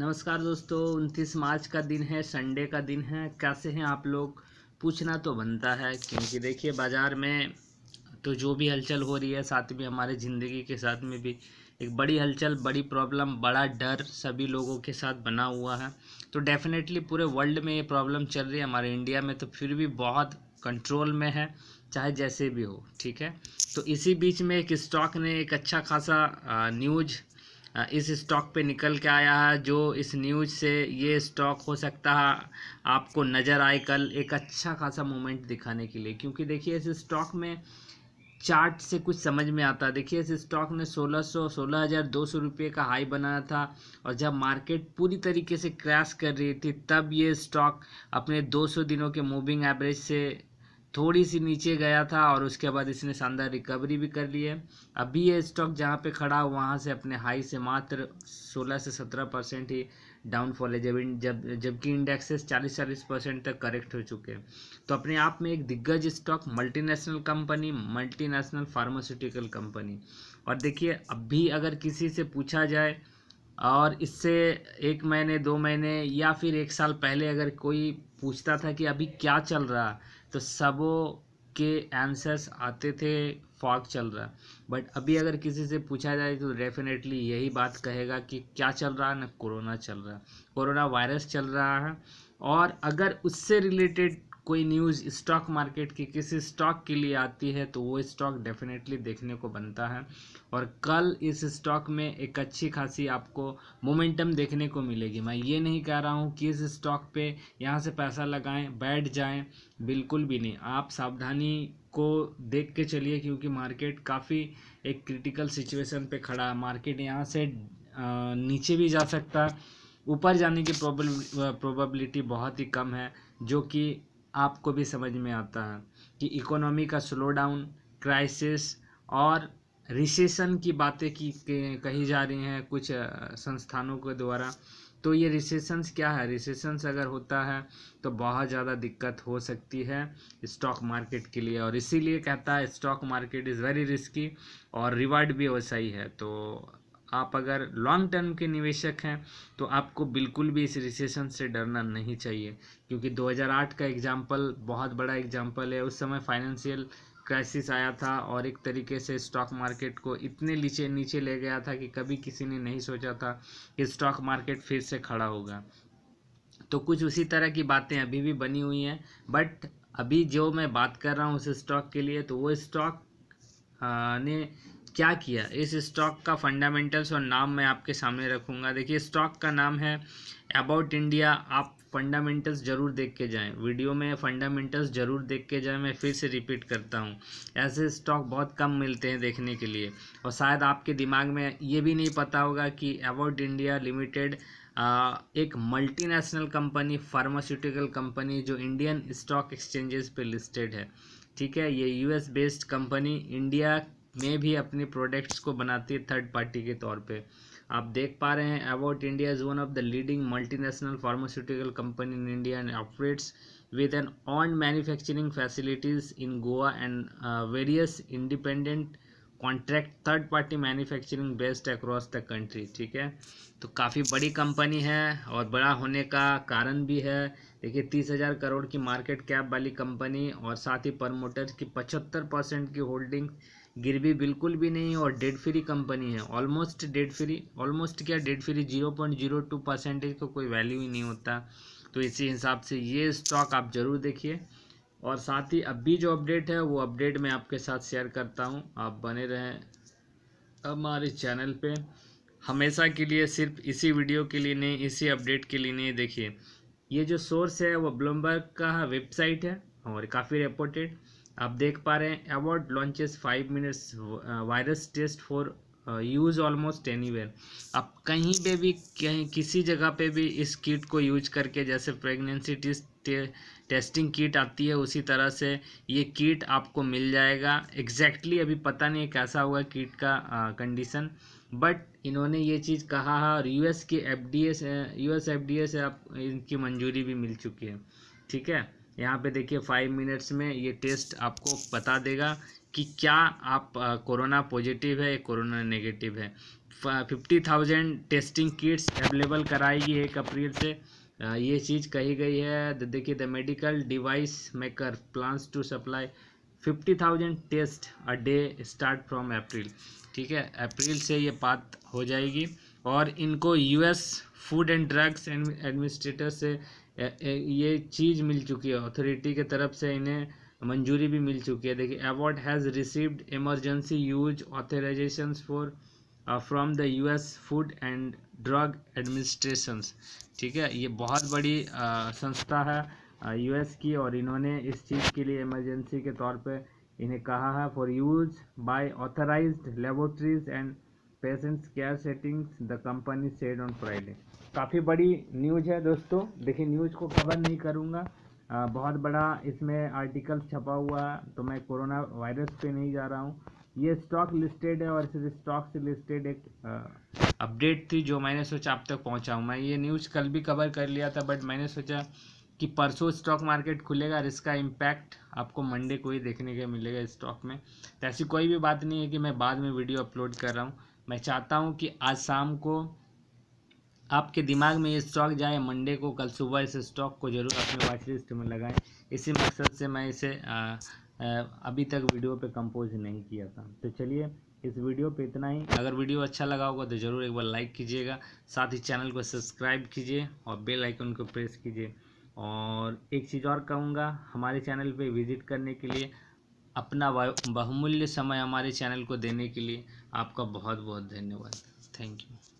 नमस्कार दोस्तों उनतीस मार्च का दिन है संडे का दिन है कैसे हैं आप लोग पूछना तो बनता है क्योंकि देखिए बाज़ार में तो जो भी हलचल हो रही है साथ में हमारे ज़िंदगी के साथ में भी एक बड़ी हलचल बड़ी प्रॉब्लम बड़ा डर सभी लोगों के साथ बना हुआ है तो डेफिनेटली पूरे वर्ल्ड में ये प्रॉब्लम चल रही है हमारे इंडिया में तो फिर भी बहुत कंट्रोल में है चाहे जैसे भी हो ठीक है तो इसी बीच में एक स्टॉक ने एक अच्छा खासा न्यूज़ इस स्टॉक पे निकल के आया है जो इस न्यूज से ये स्टॉक हो सकता है आपको नज़र आए कल एक अच्छा खासा मोमेंट दिखाने के लिए क्योंकि देखिए इस स्टॉक में चार्ट से कुछ समझ में आता है देखिए इस स्टॉक ने 1600 16,200 रुपये का हाई बनाया था और जब मार्केट पूरी तरीके से क्रैश कर रही थी तब ये स्टॉक अपने 200 दिनों के मूविंग एवरेज से थोड़ी सी नीचे गया था और उसके बाद इसने शानदार रिकवरी भी कर ली है अभी ये स्टॉक जहाँ पे खड़ा वहाँ से अपने हाई से मात्र 16 से 17 परसेंट ही डाउनफॉल है जब जब जबकि इंडेक्सेस 40 चालीस परसेंट तक करेक्ट हो चुके हैं तो अपने आप में एक दिग्गज stock multinational company multinational pharmaceutical company और देखिए अभी अगर किसी से पूछा जाए और इससे एक महीने दो महीने या फिर एक साल पहले अगर कोई पूछता था कि अभी क्या चल रहा तो सबों के आंसर्स आते थे फॉग चल रहा बट अभी अगर किसी से पूछा जाए तो डेफिनेटली यही बात कहेगा कि क्या चल रहा है ना कोरोना चल रहा है कोरोना वायरस चल रहा है और अगर उससे रिलेटेड कोई न्यूज़ स्टॉक मार्केट की किसी स्टॉक के लिए आती है तो वो स्टॉक डेफिनेटली देखने को बनता है और कल इस स्टॉक में एक अच्छी खासी आपको मोमेंटम देखने को मिलेगी मैं ये नहीं कह रहा हूँ कि इस स्टॉक पे यहाँ से पैसा लगाएं बैठ जाएं बिल्कुल भी नहीं आप सावधानी को देख के चलिए क्योंकि मार्केट काफ़ी एक क्रिटिकल सिचुएसन पर खड़ा है मार्केट यहाँ से नीचे भी जा सकता है ऊपर जाने की प्रोबेबिलिटी बहुत ही कम है जो कि आपको भी समझ में आता है कि इकोनॉमी का स्लो डाउन क्राइसिस और रिसेशन की बातें की कही जा रही हैं कुछ संस्थानों के द्वारा तो ये रिसेशंस क्या है रिसेशंस अगर होता है तो बहुत ज़्यादा दिक्कत हो सकती है स्टॉक मार्केट के लिए और इसीलिए कहता है stock market is very risky और रिवार्ड भी वैसा ही है तो आप अगर लॉन्ग टर्म के निवेशक हैं तो आपको बिल्कुल भी इस रिसेशन से डरना नहीं चाहिए क्योंकि 2008 का एग्जाम्पल बहुत बड़ा एग्जाम्पल है उस समय फाइनेंशियल क्राइसिस आया था और एक तरीके से स्टॉक मार्केट को इतने नीचे नीचे ले गया था कि कभी किसी ने नहीं सोचा था कि स्टॉक मार्केट फिर से खड़ा होगा तो कुछ उसी तरह की बातें अभी भी बनी हुई हैं बट अभी जो मैं बात कर रहा हूँ उस स्टॉक के लिए तो वो स्टॉक हाँ, ने क्या किया इस स्टॉक का फंडामेंटल्स और नाम मैं आपके सामने रखूँगा देखिए स्टॉक का नाम है अबाउट इंडिया आप फंडामेंटल्स जरूर देख के जाएं वीडियो में फंडामेंटल्स जरूर देख के जाएं मैं फिर से रिपीट करता हूं ऐसे स्टॉक बहुत कम मिलते हैं देखने के लिए और शायद आपके दिमाग में ये भी नहीं पता होगा कि अबाउट इंडिया लिमिटेड एक मल्टीनेशनल कंपनी फार्मास्यूटिकल कंपनी जो इंडियन स्टॉक एक्सचेंजेस पे लिस्टेड है ठीक है ये यूएस बेस्ड कंपनी इंडिया में भी अपने प्रोडक्ट्स को बनाती है थर्ड पार्टी के तौर पे आप देख पा रहे हैं Abbott India is one of the leading multinational pharmaceutical company in India and operates with an own manufacturing facilities in Goa and various independent contract third party manufacturing based across the country ठीक है तो काफ़ी बड़ी company है और बड़ा होने का कारण भी है देखिए तीस हज़ार करोड़ की मार्केट कैप वाली कंपनी और साथ ही प्रमोटर्स की पचहत्तर परसेंट की होल्डिंग गिरवी बिल्कुल भी नहीं है और डेड फ्री कंपनी है ऑलमोस्ट डेड फ्री ऑलमोस्ट क्या debt free zero point zero two percentage का को कोई वैल्यू ही नहीं होता तो इसी हिसाब से ये स्टॉक आप ज़रूर देखिए और साथ ही अभी जो अपडेट है वो अपडेट मैं आपके साथ शेयर करता हूँ आप बने रहें हमारे चैनल पर हमेशा के लिए सिर्फ इसी वीडियो के लिए नहीं इसी अपडेट के लिए नहीं देखिए ये जो सोर्स है वो ब्लूमबर्ग का वेबसाइट है और काफ़ी रिपोर्टेड आप देख पा रहे हैं Abbott launches five minutes virus test for use almost anywhere आप कहीं पे भी कहीं किसी जगह पे भी इस किट को यूज करके जैसे प्रेगनेंसी टेस्ट टेस्टिंग किट आती है उसी तरह से ये किट आपको मिल जाएगा एग्जैक्टली exactly अभी पता नहीं कैसा हुआ किट का कंडीशन uh, बट इन्होंने ये चीज़ कहा है और यू यूएस की एफडीए से डी एस से आप इनकी मंजूरी भी मिल चुकी है ठीक है यहाँ पे देखिए फाइव मिनट्स में ये टेस्ट आपको बता देगा कि क्या आप कोरोना पॉजिटिव है कोरोना नेगेटिव है fifty thousand testing kits available कराएगी एक अप्रैल से आ, ये चीज़ कही गई है देखिए the medical device maker plans to supply fifty thousand test a day start from April ठीक है अप्रैल से ये बात हो जाएगी और इनको US food and drugs administrator से ये चीज़ मिल चुकी है अथॉरिटी के तरफ से इन्हें मंजूरी भी मिल चुकी है देखिए Abbott has received emergency use authorization for from the U S food and drug administration ठीक है ये बहुत बड़ी uh, संस्था है यू uh, एस की और इन्होंने इस चीज़ के लिए इमरजेंसी के तौर पर इन्हें कहा है for use by authorize laboratories and patients care settings the company said on Friday काफ़ी बड़ी न्यूज़ है दोस्तों देखिए न्यूज़ को कवर नहीं करूँगा बहुत बड़ा इसमें आर्टिकल छपा हुआ तो मैं कोरोना वायरस पे नहीं जा रहा हूँ ये स्टॉक लिस्टेड है और इस स्टॉक से लिस्टेड एक अपडेट थी जो मैंने सोचा अब तक पहुँचाऊँ मैं ये न्यूज़ कल भी कवर कर लिया था बट मैंने सोचा कि परसों स्टॉक मार्केट खुलेगा और इसका इम्पैक्ट आपको मंडे को ही देखने के मिलेगा स्टॉक में तो ऐसी कोई भी बात नहीं है कि मैं बाद में वीडियो अपलोड कर रहा हूँ मैं चाहता हूँ कि आज शाम को आपके दिमाग में ये स्टॉक जाए मंडे को कल सुबह इस स्टॉक को जरूर अपने वॉच लिस्ट में लगाएं इसी मकसद से मैं इसे आ, अभी तक वीडियो पे कंपोज नहीं किया था तो चलिए इस वीडियो पे इतना ही अगर वीडियो अच्छा लगा होगा तो ज़रूर एक बार लाइक कीजिएगा साथ ही चैनल को सब्सक्राइब कीजिए और बेल आइकन को प्रेस कीजिए और एक चीज़ और कहूँगा हमारे चैनल पर विज़िट करने के लिए अपना बहुमूल्य समय हमारे चैनल को देने के लिए आपका बहुत बहुत धन्यवाद थैंक यू